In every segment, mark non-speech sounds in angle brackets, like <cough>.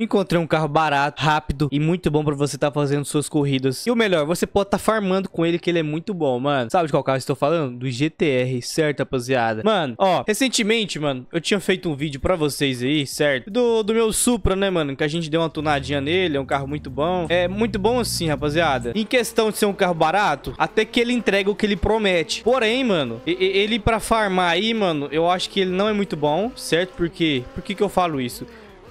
Encontrei um carro barato, rápido e muito bom pra você estar tá fazendo suas corridas. E o melhor, você pode estar tá farmando com ele que ele é muito bom, mano. Sabe de qual carro estou falando? Do GTR, certo, rapaziada? Mano, ó, recentemente, mano, eu tinha feito um vídeo pra vocês aí, certo? Do, do meu Supra, né, mano? Que a gente deu uma tunadinha nele, é um carro muito bom. É muito bom assim, rapaziada. Em questão de ser um carro barato, até que ele entrega o que ele promete. Porém, mano, ele pra farmar aí, mano, eu acho que ele não é muito bom, certo? Porque, por que que eu falo isso?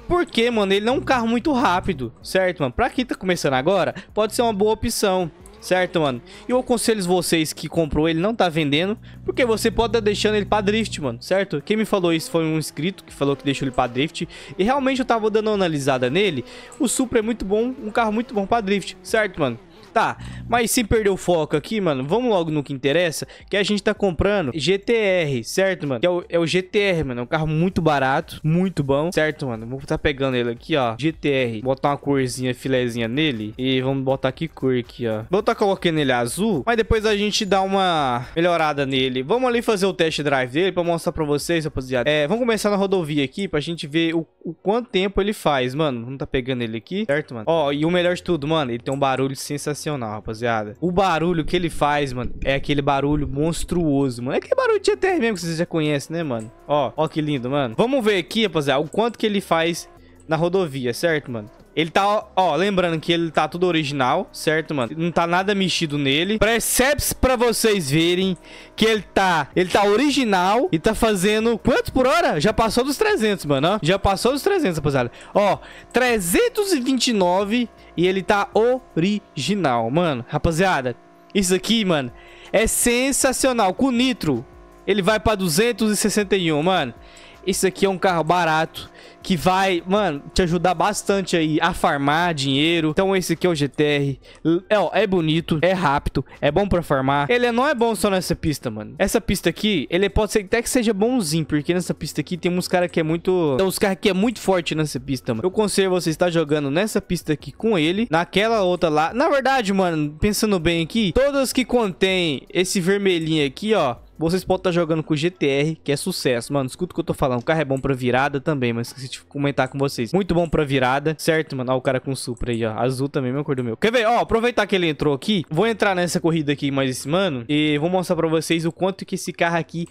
Porque, mano, ele não é um carro muito rápido, certo, mano? Pra quem tá começando agora, pode ser uma boa opção. Certo, mano? Eu aconselho vocês que comprou ele, não tá vendendo, porque você pode estar tá deixando ele pra drift, mano, certo? Quem me falou isso foi um inscrito que falou que deixou ele pra drift, e realmente eu tava dando uma analisada nele, o Supra é muito bom, um carro muito bom pra drift, certo, mano? Tá, mas se perder o foco aqui, mano, vamos logo no que interessa, que a gente tá comprando GTR, certo, mano? Que é o, é o GTR, mano, é um carro muito barato, muito bom, certo, mano? Vou tá pegando ele aqui, ó, GTR, botar uma corzinha, filezinha nele e vamos botar que cor aqui, ó. Vou tá colocando ele azul, mas depois a gente dá uma melhorada nele. Vamos ali fazer o test drive dele pra mostrar pra vocês, rapaziada. É, vamos começar na rodovia aqui pra gente ver o, o quanto tempo ele faz, mano. Vamos tá pegando ele aqui, certo, mano? Ó, e o melhor de tudo, mano, ele tem um barulho sensacional sensacional, rapaziada. O barulho que ele faz, mano, é aquele barulho monstruoso, mano. É aquele barulho de ETR mesmo que vocês já conhecem, né, mano? Ó, ó que lindo, mano. Vamos ver aqui, rapaziada, o quanto que ele faz na rodovia, certo, mano? Ele tá, ó, lembrando que ele tá tudo original, certo, mano? Não tá nada mexido nele. percebe pra vocês verem que ele tá, ele tá original e tá fazendo... Quanto por hora? Já passou dos 300, mano, ó. Já passou dos 300, rapaziada. Ó, 329 e ele tá original, mano. Rapaziada, isso aqui, mano, é sensacional. Com nitro, ele vai pra 261, mano. Esse aqui é um carro barato que vai, mano, te ajudar bastante aí a farmar dinheiro. Então esse aqui é o GTR. É, ó, é bonito, é rápido, é bom pra farmar. Ele é, não é bom só nessa pista, mano. Essa pista aqui, ele pode ser até que seja bonzinho, porque nessa pista aqui tem uns caras que é muito... Tem uns caras que é muito forte nessa pista, mano. Eu conselho você estar jogando nessa pista aqui com ele, naquela outra lá. Na verdade, mano, pensando bem aqui, todas que contém esse vermelhinho aqui, ó, vocês podem estar tá jogando com o GTR, que é sucesso. Mano, escuta o que eu tô falando. O carro é bom pra virada também, mas esqueci de comentar com vocês. Muito bom pra virada, certo, mano? Ó, o cara com Supra aí, ó. Azul também, meu cor do meu. Quer ver? Ó, aproveitar que ele entrou aqui. Vou entrar nessa corrida aqui mais esse mano. E vou mostrar pra vocês o quanto que esse carro aqui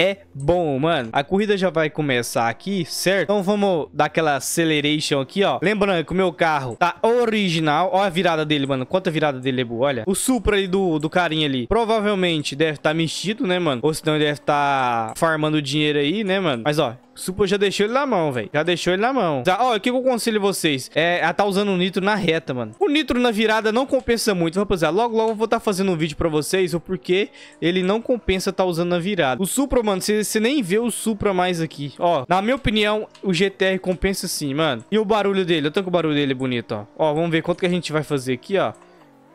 é bom, mano. A corrida já vai começar aqui, certo? Então vamos dar aquela acceleration aqui, ó. Lembrando que o meu carro tá original. Ó a virada dele, mano. Quanta virada dele é boa, olha. O Supra ali do, do carinha ali. Provavelmente deve estar tá mexido, né, mano? Ou senão ele deve estar tá farmando dinheiro aí, né, mano? Mas, ó, Supra já deixou ele na mão, velho. Já deixou ele na mão. Tá, ó, o que eu aconselho vocês? É, a tá usando o nitro na reta, mano. O nitro na virada não compensa muito, rapaziada. Logo, logo eu vou estar tá fazendo um vídeo pra vocês o porquê ele não compensa tá usando na virada. O Supra, mano, você nem vê o Supra mais aqui. Ó, na minha opinião, o GTR compensa sim, mano. E o barulho dele? Eu tô com o barulho dele bonito, ó. Ó, vamos ver quanto que a gente vai fazer aqui, ó.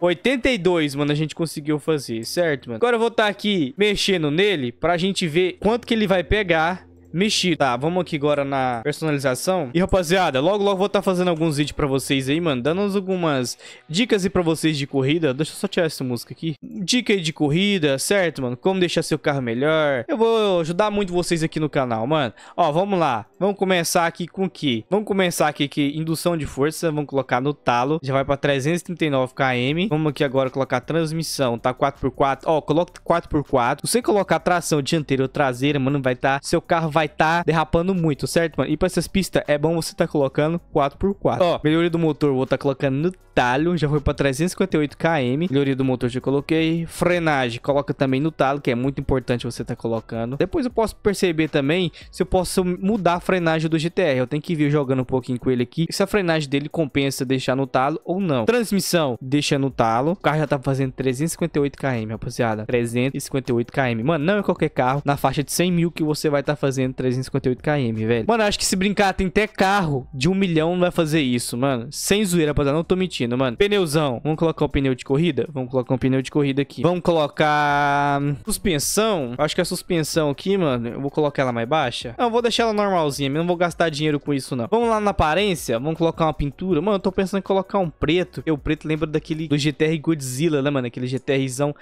82, mano, a gente conseguiu fazer, certo, mano? Agora eu vou estar tá aqui mexendo nele pra gente ver quanto que ele vai pegar mexido. Tá, vamos aqui agora na personalização. E, rapaziada, logo, logo vou estar tá fazendo alguns vídeos pra vocês aí, mano. Dando algumas dicas aí pra vocês de corrida. Deixa eu só tirar essa música aqui. Dica aí de corrida, certo, mano? Como deixar seu carro melhor. Eu vou ajudar muito vocês aqui no canal, mano. Ó, vamos lá. Vamos começar aqui com o que? Vamos começar aqui que indução de força. Vamos colocar no talo. Já vai pra 339 km. Vamos aqui agora colocar transmissão, tá? 4x4. Ó, coloca 4x4. Se você colocar tração dianteira ou traseira, mano, vai estar... Tá, seu carro vai vai estar tá derrapando muito, certo, mano? E pra essas pistas, é bom você tá colocando 4x4. Ó, melhoria do motor, vou tá colocando no talho, já foi pra 358 km. Melhoria do motor já coloquei. Frenagem, coloca também no talo, que é muito importante você tá colocando. Depois eu posso perceber também se eu posso mudar a frenagem do GTR. Eu tenho que vir jogando um pouquinho com ele aqui. Se a frenagem dele compensa deixar no talo ou não. Transmissão, deixa no talo. O carro já tá fazendo 358 km, rapaziada. 358 km. Mano, não é qualquer carro. Na faixa de 100 mil que você vai estar tá fazendo dentro 358 km, velho. Mano, acho que se brincar, tem até carro de um milhão não vai fazer isso, mano. Sem zoeira, rapaziada, não tô mentindo, mano. Pneuzão, vamos colocar o um pneu de corrida? Vamos colocar um pneu de corrida aqui. Vamos colocar... Suspensão? Acho que a suspensão aqui, mano, eu vou colocar ela mais baixa. Não, vou deixar ela normalzinha, não vou gastar dinheiro com isso, não. Vamos lá na aparência, vamos colocar uma pintura. Mano, eu tô pensando em colocar um preto. Porque o preto lembra daquele do GTR Godzilla, né, mano? Aquele GTRzão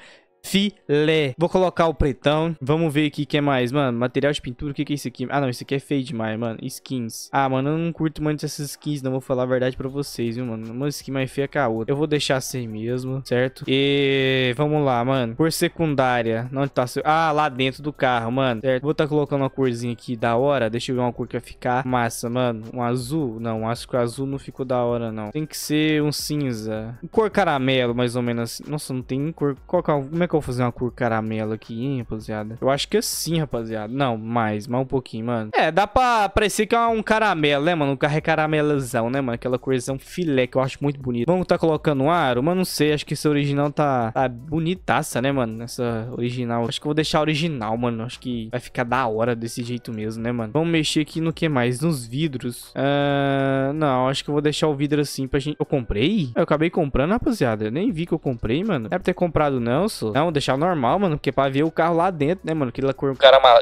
filé. Vou colocar o pretão. Vamos ver aqui o que é mais, mano. Material de pintura, o que, que é isso aqui? Ah, não, isso aqui é feio demais, mano. Skins. Ah, mano, eu não curto muito essas skins, não vou falar a verdade pra vocês, viu, mano? Uma skin mais feia que a outra. Eu vou deixar assim mesmo, certo? E vamos lá, mano. Por secundária, onde tá? Ah, lá dentro do carro, mano, certo? Vou estar tá colocando uma corzinha aqui da hora. Deixa eu ver uma cor que vai ficar massa, mano. Um azul? Não, acho que o azul não ficou da hora, não. Tem que ser um cinza. cor caramelo, mais ou menos. Nossa, não tem cor... Qual, é como é que que eu vou fazer uma cor caramelo aqui, hein, rapaziada? Eu acho que é assim, rapaziada. Não, mais, mais um pouquinho, mano. É, dá pra parecer que é um caramelo, né, mano? Um carro é caramelozão, né, mano? Aquela corzão filé que eu acho muito bonito. Vamos tá colocando um aro? Mano, não sei. Acho que esse original tá, tá bonitaça, né, mano? Essa original. Acho que eu vou deixar original, mano. Acho que vai ficar da hora desse jeito mesmo, né, mano? Vamos mexer aqui no que mais? Nos vidros. Uh, não, acho que eu vou deixar o vidro assim pra gente... Eu comprei? Eu acabei comprando, rapaziada. Eu nem vi que eu comprei, mano. Deve ter comprado não, só. Não, não, deixar normal, mano, porque pra ver o carro lá dentro, né, mano? Aquela cor. Caramala,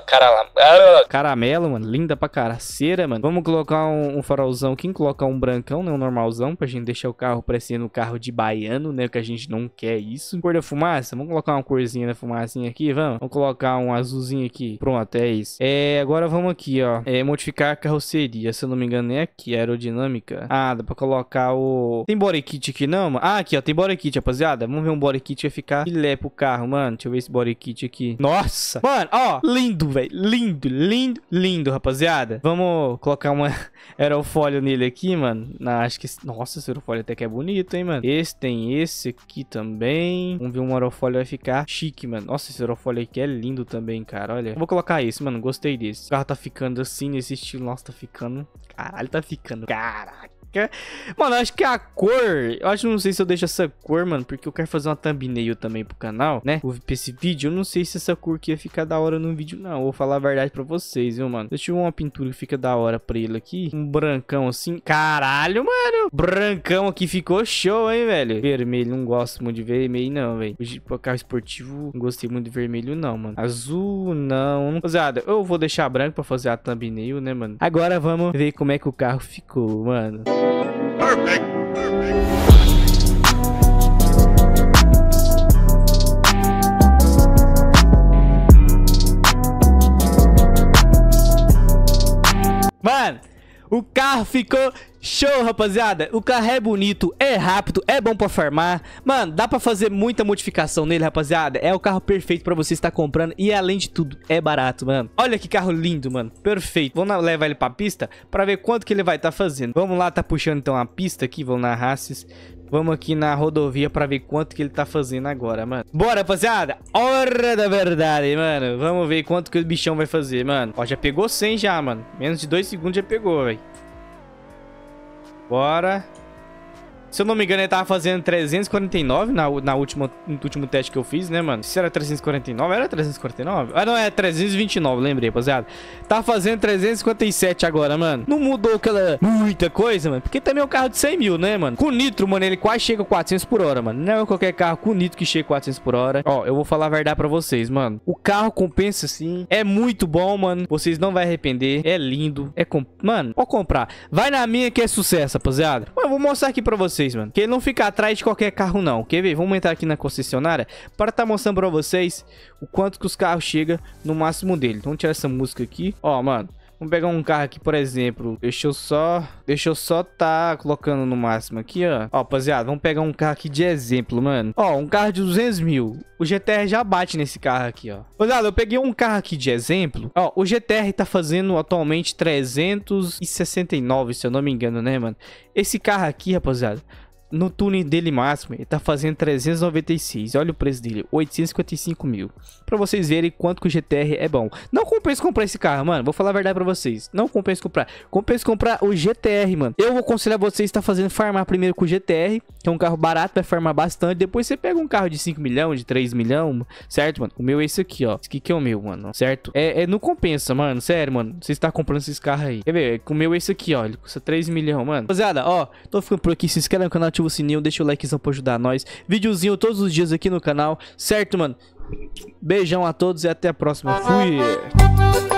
ah, Caramelo, mano. Linda pra caraceira, mano. Vamos colocar um, um farolzão aqui, colocar um brancão, né? Um normalzão, pra gente deixar o carro parecendo um carro de baiano, né? Que a gente não quer isso. Cor da fumaça, vamos colocar uma corzinha da fumacinha aqui, vamos. Vamos colocar um azulzinho aqui. Pronto, é isso. É, agora vamos aqui, ó. É, modificar a carroceria, se eu não me engano, é aqui, aerodinâmica. Ah, dá pra colocar o... Tem body kit aqui, não, mano? Ah, aqui, ó, tem body kit, rapaziada. Vamos ver um body kit, vai ficar filé pro carro carro, mano. Deixa eu ver esse body kit aqui. Nossa! Mano, ó, lindo, velho. Lindo, lindo, lindo, rapaziada. Vamos colocar uma <laughs> aerofólio nele aqui, mano. na, acho que... Esse... Nossa, esse aerofólio até que é bonito, hein, mano. Esse tem esse aqui também. Vamos ver um aerofólio vai ficar chique, mano. Nossa, esse aerofólio aqui é lindo também, cara. Olha. vou colocar esse, mano. Gostei desse. O carro tá ficando assim, nesse estilo. Nossa, tá ficando... Caralho, tá ficando. Caraca. Mano, acho que a cor. Eu acho não sei se eu deixo essa cor, mano. Porque eu quero fazer uma thumbnail também pro canal, né? Pra esse vídeo. Eu não sei se essa cor aqui ia ficar da hora no vídeo, não. Vou falar a verdade pra vocês, viu, mano? Deixa eu uma pintura que fica da hora pra ele aqui. Um brancão assim. Caralho, mano. Brancão aqui ficou show, hein, velho? Vermelho. Não gosto muito de vermelho, não, velho. O carro esportivo, não gostei muito de vermelho, não, mano. Azul, não. Rapaziada, eu vou deixar branco pra fazer a thumbnail, né, mano? Agora vamos ver como é que o carro ficou, mano. Perfect. Mano, o carro ficou Show, rapaziada. O carro é bonito, é rápido, é bom pra farmar. Mano, dá pra fazer muita modificação nele, rapaziada. É o carro perfeito pra você estar comprando e, além de tudo, é barato, mano. Olha que carro lindo, mano. Perfeito. Vamos levar ele pra pista pra ver quanto que ele vai estar tá fazendo. Vamos lá, tá puxando então a pista aqui. Vamos na Races. Vamos aqui na rodovia pra ver quanto que ele tá fazendo agora, mano. Bora, rapaziada. Hora da verdade, mano. Vamos ver quanto que o bichão vai fazer, mano. Ó, já pegou 100 já, mano. Menos de 2 segundos já pegou, velho. Bora. Se eu não me engano, ele tava fazendo 349 na, na última, no último teste que eu fiz, né, mano? Se era 349, era 349? Ah, não, é 329, lembrei, rapaziada. Tá fazendo 357 agora, mano. Não mudou aquela muita coisa, mano. Porque também é um carro de 100 mil, né, mano? Com nitro, mano, ele quase chega a 400 por hora, mano. Não é qualquer carro com nitro que chega a 400 por hora. Ó, eu vou falar a verdade pra vocês, mano. O carro compensa sim. É muito bom, mano. Vocês não vão arrepender. É lindo. É com... Mano, pode comprar. Vai na minha que é sucesso, rapaziada. Mano, eu vou mostrar aqui pra vocês vocês, mano. Que ele não fica atrás de qualquer carro, não. Quer ver? Vamos entrar aqui na concessionária para estar tá mostrando pra vocês o quanto que os carros chegam no máximo dele. Então, vamos tirar essa música aqui. Ó, mano. Vamos pegar um carro aqui, por exemplo. Deixa eu só... Deixa eu só tá colocando no máximo aqui, ó. Ó, rapaziada, vamos pegar um carro aqui de exemplo, mano. Ó, um carro de 200 mil. O GTR já bate nesse carro aqui, ó. Rapaziada, eu peguei um carro aqui de exemplo. Ó, o GTR tá fazendo atualmente 369, se eu não me engano, né, mano? Esse carro aqui, rapaziada no túnel dele máximo, ele tá fazendo 396. Olha o preço dele, 855 mil. Pra vocês verem quanto que o GTR é bom. Não compensa comprar esse carro, mano. Vou falar a verdade pra vocês. Não compensa comprar. Compensa comprar o GTR, mano. Eu vou aconselhar vocês tá fazendo farmar primeiro com o GTR, que é um carro barato, vai farmar bastante. Depois você pega um carro de 5 milhões, de 3 milhões, certo, mano? O meu é esse aqui, ó. Esse aqui que é o meu, mano, certo? É, é não compensa, mano. Sério, mano. Você está comprando esses carros aí. Quer ver? O meu é esse aqui, ó. Ele custa 3 milhões, mano. Rapaziada, ó. Tô ficando por aqui. Se inscreve no canal, ativa ativa o sininho, deixa o likezão pra ajudar nós. Videozinho todos os dias aqui no canal, certo, mano? Beijão a todos e até a próxima. Fui!